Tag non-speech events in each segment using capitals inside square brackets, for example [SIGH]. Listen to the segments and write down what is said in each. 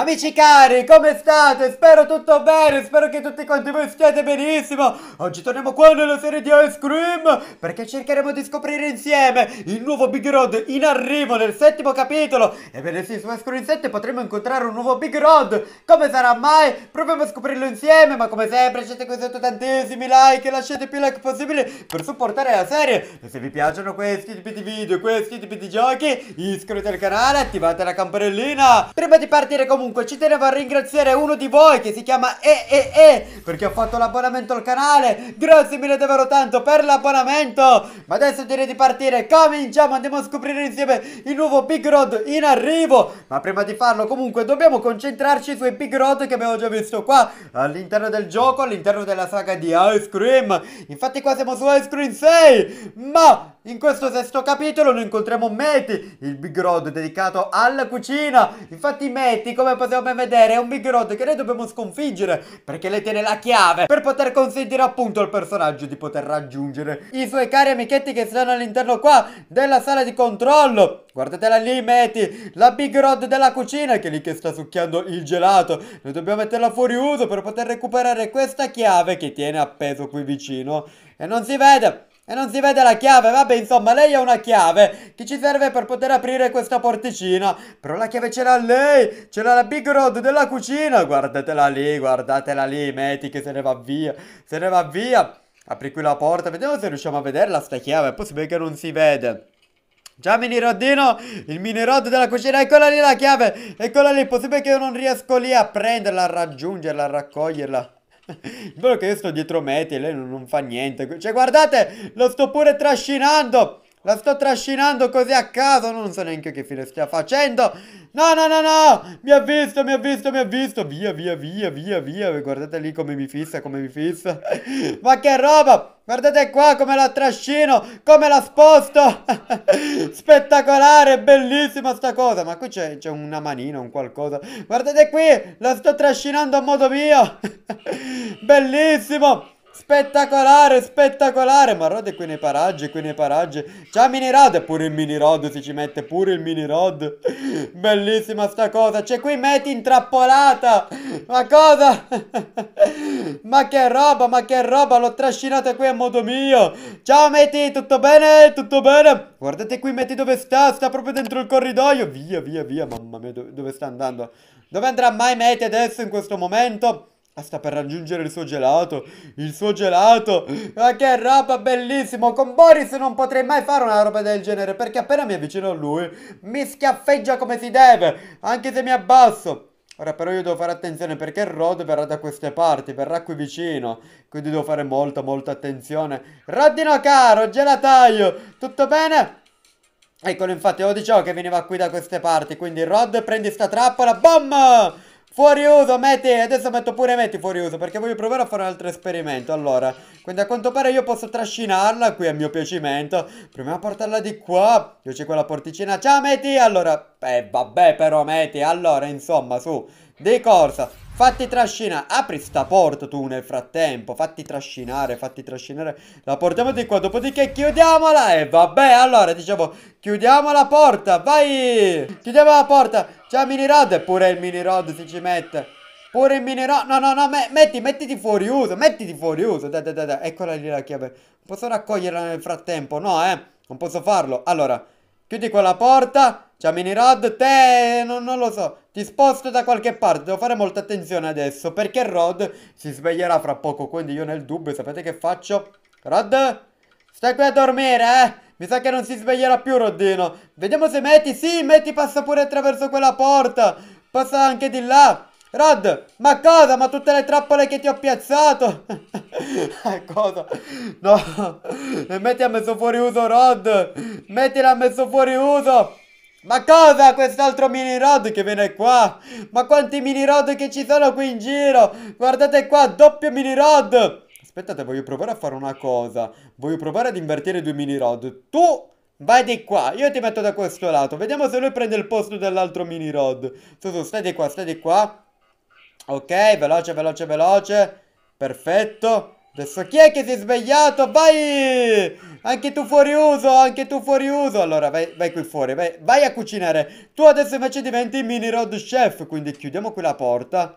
Amici cari, come state? Spero tutto bene, spero che tutti quanti voi stiate benissimo. Oggi torniamo qua nella serie di Ice Cream perché cercheremo di scoprire insieme il nuovo Big Road in arrivo nel settimo capitolo. Ebbene sì, su Ice Cream 7 potremo incontrare un nuovo Big Road. Come sarà mai? Proviamo a scoprirlo insieme, ma come sempre lasciate qui sotto tantissimi like e lasciate più like possibile per supportare la serie. E se vi piacciono questi tipi di video, questi tipi di giochi, iscrivetevi al canale, e attivate la campanellina. Prima di partire comunque comunque ci tenevo a ringraziare uno di voi che si chiama EEE perché ho fatto l'abbonamento al canale. Grazie mille davvero tanto per l'abbonamento. Ma adesso direi di partire. Cominciamo, andiamo a scoprire insieme il nuovo Big Road in arrivo. Ma prima di farlo comunque dobbiamo concentrarci sui Big Road che abbiamo già visto qua all'interno del gioco, all'interno della saga di Ice Cream. Infatti qua siamo su Ice Cream 6. Ma in questo sesto capitolo noi incontriamo Matty, il Big Rod dedicato alla cucina. Infatti Matty, come possiamo ben vedere, è un Big Rod che noi dobbiamo sconfiggere perché lei tiene la chiave per poter consentire appunto al personaggio di poter raggiungere i suoi cari amichetti che stanno all'interno qua della sala di controllo. Guardatela lì Matty, la Big Rod della cucina che è lì che sta succhiando il gelato. Noi dobbiamo metterla fuori uso per poter recuperare questa chiave che tiene appeso qui vicino e non si vede. E non si vede la chiave, vabbè insomma lei ha una chiave che ci serve per poter aprire questa porticina Però la chiave ce l'ha lei, ce l'ha la big Rod della cucina Guardatela lì, guardatela lì, metti che se ne va via, se ne va via Apri qui la porta, vediamo se riusciamo a vederla sta chiave, è possibile che non si vede Già mini rodino, il mini rod della cucina, eccola lì la chiave, eccola lì, è possibile che io non riesco lì a prenderla, a raggiungerla, a raccoglierla quello [LAUGHS] che io sto dietro me e lei non, non fa niente. Cioè, guardate, lo sto pure trascinando. La sto trascinando così a caso, non so neanche che fine stia facendo. No, no, no, no, mi ha visto, mi ha visto, mi ha visto. Via, via, via, via, via. Guardate lì come mi fissa, come mi fissa. [LAUGHS] Ma che roba! Guardate qua come la trascino, come la sposto. [LAUGHS] Spettacolare, bellissima sta cosa. Ma qui c'è una manina, un qualcosa. Guardate qui, la sto trascinando a modo mio. [LAUGHS] Bellissimo. Spettacolare, spettacolare. Ma Rod qui nei paraggi, qui nei paraggi. Ciao mini Rod. Pure il mini Rod si ci mette, pure il mini Rod. Bellissima sta cosa. C'è qui Meti intrappolata. Ma cosa? ma che roba, ma che roba. L'ho trascinata qui a modo mio. Ciao Meti, tutto bene? Tutto bene? Guardate qui Meti dove sta. Sta proprio dentro il corridoio. Via, via, via. Mamma mia, dove sta andando? Dove andrà mai Meti adesso in questo momento? Sta per raggiungere il suo gelato. Il suo gelato. Ma che roba bellissimo. Con Boris non potrei mai fare una roba del genere. Perché appena mi avvicino a lui, mi schiaffeggia come si deve. Anche se mi abbasso. Ora però io devo fare attenzione perché Rod verrà da queste parti, verrà qui vicino. Quindi devo fare molta molta attenzione. Rodino caro, gelataio, tutto bene? Eccolo infatti, lo dicevo che veniva qui da queste parti. Quindi Rod prendi sta trappola, bomba! Fuori uso, metti, adesso metto pure metti fuori uso perché voglio provare a fare un altro esperimento Allora, quindi a quanto pare io posso trascinarla qui a mio piacimento Proviamo a portarla di qua, io c'è quella porticina, ciao metti Allora, eh vabbè però metti, allora insomma su, di corsa Fatti trascinare. Apri sta porta tu nel frattempo. Fatti trascinare, fatti trascinare. La portiamo di qua. Dopodiché chiudiamola. E vabbè, allora dicevo, chiudiamo la porta. Vai. Chiudiamo la porta. C'è mini rod. Pure il mini rod si ci mette. Pure il mini rod. No, no, no. Me metti, mettiti fuori uso. Mettiti fuori uso. Da, da, da, da. Eccola lì la chiave. Posso raccoglierla nel frattempo? No, eh. Non posso farlo. Allora, chiudi quella porta. C'è mini rod. Te, non, non lo so. Ti sposto da qualche parte, devo fare molta attenzione adesso perché Rod si sveglierà fra poco, quindi io nel dubbio sapete che faccio? Rod, stai qui a dormire, eh? Mi sa che non si sveglierà più Rodino. Vediamo se metti, sì, metti passa pure attraverso quella porta. Passa anche di là. Rod, ma cosa? Ma tutte le trappole che ti ho piazzato? [LAUGHS] Eh, cosa? No, [LAUGHS] metti ha messo fuori uso Rod. Metti l'ha messo fuori uso. Ma cosa quest'altro mini rod che viene qua? Ma quanti mini rod che ci sono qui in giro? Guardate qua, doppio mini rod! Aspettate, voglio provare a fare una cosa. Voglio provare ad invertire due mini rod. Tu vai di qua, io ti metto da questo lato. Vediamo se lui prende il posto dell'altro mini rod. Su, su, stai di qua, stai di qua. Ok, veloce, veloce, veloce. Perfetto. Adesso chi è che si è svegliato? Vai! Anche tu fuori uso, anche tu fuori uso. Allora, vai, vai qui fuori, vai, vai, a cucinare. Tu adesso invece diventi mini road chef, quindi chiudiamo qui la porta.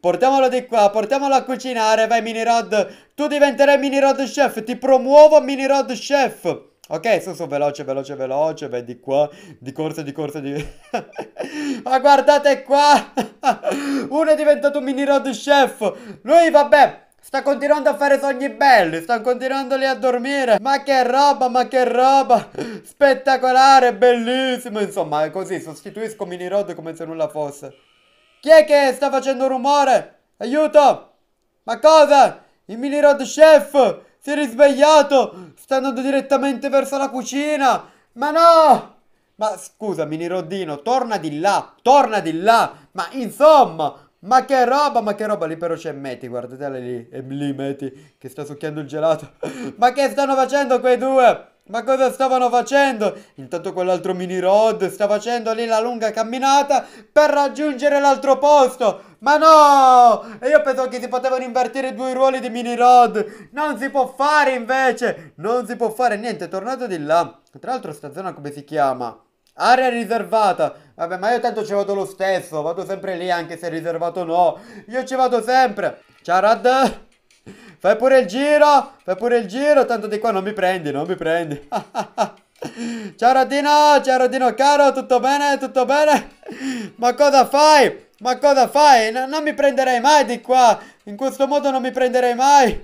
Portiamolo di qua, portiamolo a cucinare, vai mini road. Tu diventerai mini road chef, ti promuovo mini road chef. Ok, su, su, veloce, veloce, veloce, vai di qua, di corsa, di corsa, di... [LAUGHS] Ma guardate qua! [LAUGHS] Uno è diventato mini road chef! Lui, vabbè, Sta continuando a fare sogni belli, sta continuando lì a dormire. Ma che roba, ma che roba! Spettacolare, bellissimo. Insomma, così sostituisco Mini Rod come se nulla fosse. Chi è che sta facendo rumore? Aiuto! Ma cosa? Il Mini Rod Chef si è risvegliato! Sta andando direttamente verso la cucina! Ma no! Ma scusa, Mini Rodino, torna di là, torna di là! Ma insomma, ma che roba, ma che roba, lì però c'è Meti, guardatela lì, è lì Meti che sta succhiando il gelato. [LAUGHS] ma che stanno facendo quei due? Ma cosa stavano facendo? Intanto quell'altro mini road sta facendo lì la lunga camminata per raggiungere l'altro posto. Ma no! E io pensavo che si potevano invertire due ruoli di mini road. Non si può fare invece! Non si può fare niente, Tornate di là. Tra l'altro sta zona come si chiama? Area riservata. Vabbè, ma io tanto ci vado lo stesso, vado sempre lì anche se è riservato no. Io ci vado sempre. Ciao Rad. Fai pure il giro, fai pure il giro, tanto di qua non mi prendi, non mi prendi. [LAUGHS] ciao Radino, ciao Radino caro, tutto bene, tutto bene? Ma cosa fai? Ma cosa fai? No, non mi prenderei mai di qua! In questo modo non mi prenderei mai!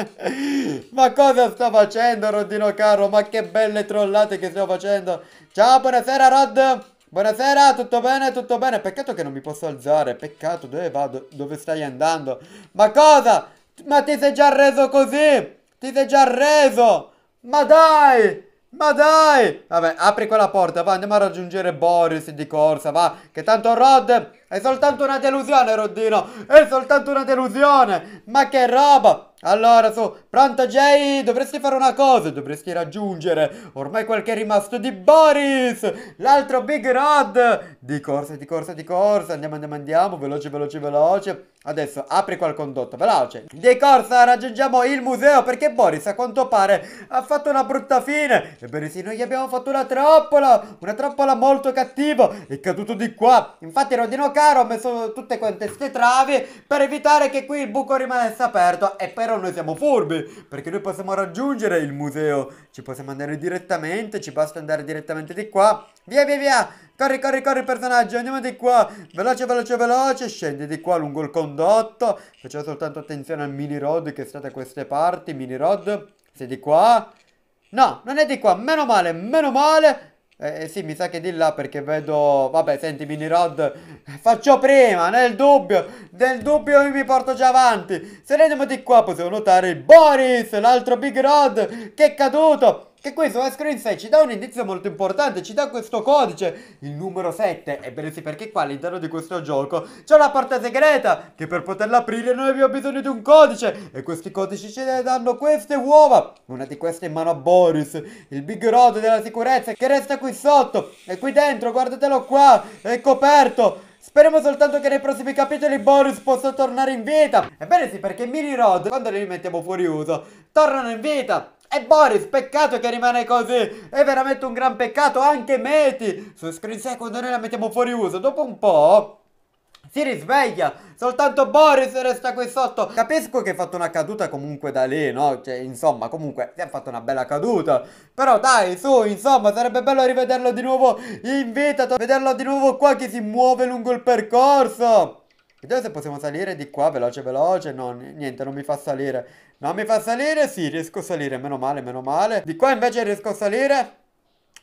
[LAUGHS] Ma cosa sto facendo, Rodino caro? Ma che belle trollate che sto facendo! Ciao, buonasera, Rod! Buonasera, tutto bene, tutto bene. Peccato che non mi posso alzare. Peccato, dove vado? Dove stai andando? Ma cosa? Ma ti sei già reso così? Ti sei già reso? Ma dai! Ma dai! Vabbè, apri quella porta, va, andiamo a raggiungere Boris di corsa, va. Che tanto Rod è soltanto una delusione, Rodino. È soltanto una delusione. Ma che roba. Allora, su, pronto Jay, dovresti fare una cosa, dovresti raggiungere ormai quel che è rimasto di Boris, l'altro Big Rod. Di corsa, di corsa, di corsa, andiamo, andiamo, andiamo, veloce, veloce, veloce. Adesso apri quel condotto, veloce. Di corsa raggiungiamo il museo perché Boris a quanto pare ha fatto una brutta fine. Ebbene sì, noi gli abbiamo fatto una trappola, una trappola molto cattiva. È caduto di qua. Infatti Rodino cade chiaro ho messo tutte quante queste travi per evitare che qui il buco rimanesse aperto e però noi siamo furbi perché noi possiamo raggiungere il museo ci possiamo andare direttamente ci basta andare direttamente di qua via via via corri corri corri personaggio andiamo di qua veloce veloce veloce scendi di qua lungo il condotto facciamo soltanto attenzione al mini rod che sta da queste parti mini rod sei di qua No, non è di qua, meno male, meno male eh, eh sì, mi sa che di là perché vedo... Vabbè, senti, mini rod, faccio prima, nel dubbio, nel dubbio mi porto già avanti. Se andiamo di qua possiamo notare il Boris, l'altro big rod che è caduto che questo screen 6 ci dà un indizio molto importante, ci dà questo codice, il numero 7, ebbene sì perché qua all'interno di questo gioco c'è una porta segreta che per poterla aprire noi abbiamo bisogno di un codice e questi codici ce ne danno queste uova, una di queste in mano a Boris, il big road della sicurezza che resta qui sotto e qui dentro guardatelo qua, è coperto Speriamo soltanto che nei prossimi capitoli Boris possa tornare in vita. Ebbene sì, perché Mini Rod, quando li mettiamo fuori uso, tornano in vita. E Boris, peccato che rimane così. È veramente un gran peccato. Anche Meti. Su Screen Second noi la mettiamo fuori uso. Dopo un po' si risveglia. Soltanto Boris resta qui sotto. Capisco che ha fatto una caduta comunque da lì, no? Cioè, insomma, comunque, si è fatto una bella caduta. Però dai, su, insomma, sarebbe bello rivederlo di nuovo in vita. Vederlo di nuovo qua che si muove lungo il percorso. Vediamo se possiamo salire di qua, veloce, veloce. No, niente, non mi fa salire. Non mi fa salire? Sì, riesco a salire, meno male, meno male. Di qua invece riesco a salire?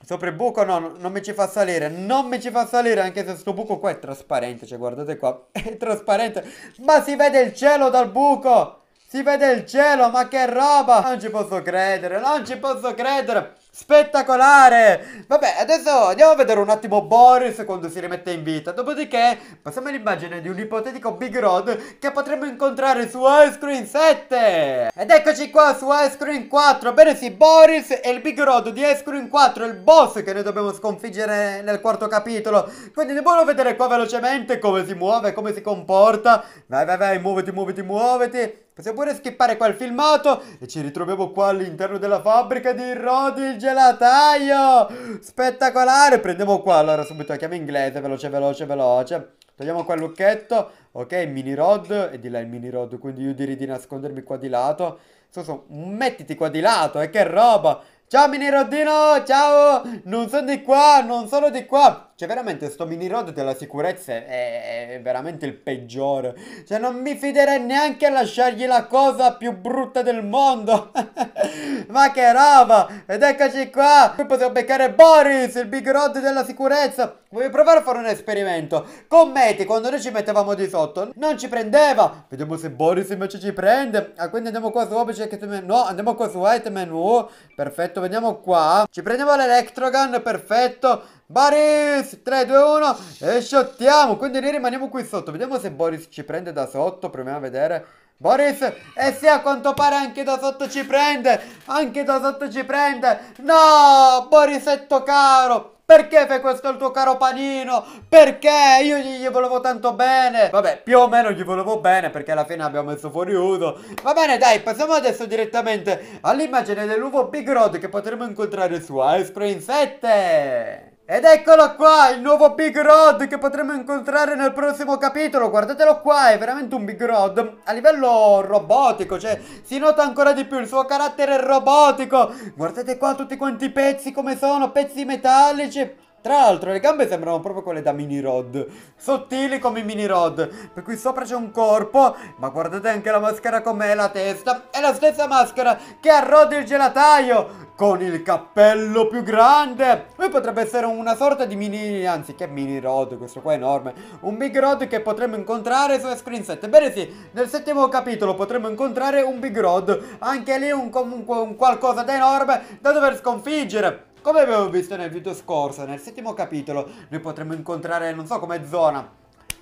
Sopra il buco no, non mi ci fa salire, non mi ci fa salire anche se sto buco qua è trasparente, cioè guardate qua, [LAUGHS] è trasparente, ma si vede il cielo dal buco, si vede il cielo, ma che roba, non ci posso credere, non ci posso credere. Spettacolare! Vabbè, adesso andiamo a vedere un attimo Boris quando si rimette in vita. Dopodiché, passiamo all'immagine di un ipotetico Big Rod che potremmo incontrare su Ice Cream 7. Ed eccoci qua su Ice Cream 4. Bene sì, Boris è il Big Rod di Ice Cream 4, il boss che noi dobbiamo sconfiggere nel quarto capitolo. Quindi andiamo a vedere qua velocemente come si muove, come si comporta. Vai, vai, vai, muoviti, muoviti, muoviti. Possiamo pure skippare qua il filmato e ci ritroviamo qua all'interno della fabbrica di Rodi il gelataio! Spettacolare! Prendiamo qua, allora subito la chiave inglese, veloce, veloce, veloce. Togliamo qua il lucchetto, ok, mini rod, e di là il mini rod, quindi io direi di nascondermi qua di lato. Soso, mettiti qua di lato, e eh, che roba! Ciao mini rodino, ciao! Non sono di qua, non sono di qua! Cioè, veramente, sto mini road della sicurezza è, è veramente il peggiore. Cioè, non mi fiderei neanche a lasciargli la cosa più brutta del mondo. [LAUGHS] Ma che roba! Ed eccoci qua! Qui possiamo beccare Boris, il big road della sicurezza. Voglio provare a fare un esperimento. Con Meti, quando noi ci mettevamo di sotto, non ci prendeva. Vediamo se Boris invece ci prende. Ah, quindi andiamo qua su Object No, andiamo qua su White Menu. Perfetto, vediamo qua. Ci prendiamo l'Electrogun, perfetto. Boris 3, 2, 1 e shottiamo quindi noi rimaniamo qui sotto vediamo se Boris ci prende da sotto proviamo a vedere Boris e se a quanto pare anche da sotto ci prende anche da sotto ci prende no Borisetto caro perché fai questo al tuo caro panino? Perché? Io gli, gli, volevo tanto bene. Vabbè, più o meno gli volevo bene perché alla fine abbiamo messo fuori uso. Va bene, dai, passiamo adesso direttamente all'immagine dell'uovo Big Rod che potremo incontrare su Ice Spring 7. Ed eccolo qua, il nuovo Big Rod che potremo incontrare nel prossimo capitolo. Guardatelo qua, è veramente un Big Rod a livello robotico, cioè si nota ancora di più il suo carattere robotico. Guardate qua tutti quanti i pezzi come sono, pezzi metallici. Tra l'altro le gambe sembrano proprio quelle da mini rod Sottili come i mini rod Per cui sopra c'è un corpo Ma guardate anche la maschera com'è la testa È la stessa maschera che ha Rod il gelataio con il cappello più grande Poi potrebbe essere una sorta di mini, anzi che mini rod, questo qua è enorme Un big rod che potremmo incontrare su Screen 7 Bene sì, nel settimo capitolo potremmo incontrare un big rod Anche lì un, comunque un qualcosa da enorme da dover sconfiggere come abbiamo visto nel video scorso, nel settimo capitolo, noi potremmo incontrare, non so come zona,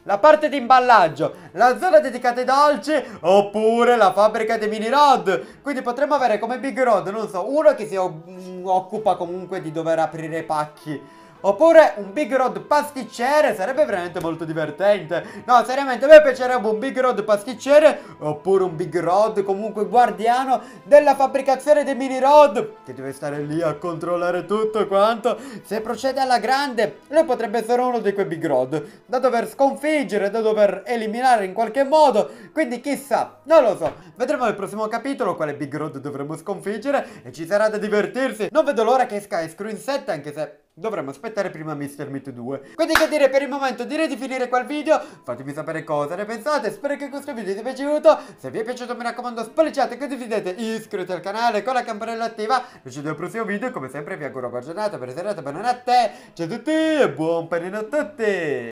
la parte di imballaggio, la zona dedicata ai dolci oppure la fabbrica dei mini rod. Quindi potremmo avere come big rod, non so, uno che si occupa comunque di dover aprire i pacchi Oppure un Big Road pasticcere sarebbe veramente molto divertente. No, seriamente, a me piacerebbe un Big Road pasticcere oppure un Big Road comunque guardiano della fabbricazione dei mini road che deve stare lì a controllare tutto quanto. Se procede alla grande, lui potrebbe essere uno di quei Big Road da dover sconfiggere, da dover eliminare in qualche modo. Quindi chissà, non lo so. Vedremo nel prossimo capitolo quale Big Road dovremo sconfiggere e ci sarà da divertirsi. Non vedo l'ora che esca Screen 7 anche se Dovremmo aspettare prima Mr. Meat 2. Quindi che dire per il momento, direi di finire qua il video. Fatemi sapere cosa ne pensate, spero che questo video vi sia piaciuto. Se vi è piaciuto mi raccomando spolliciate, condividete, iscrivetevi al canale con la campanella attiva. Noi ci vediamo al prossimo video, come sempre vi auguro buona giornata, buona serata, buona notte. Ciao a tutti e buon panino a tutti!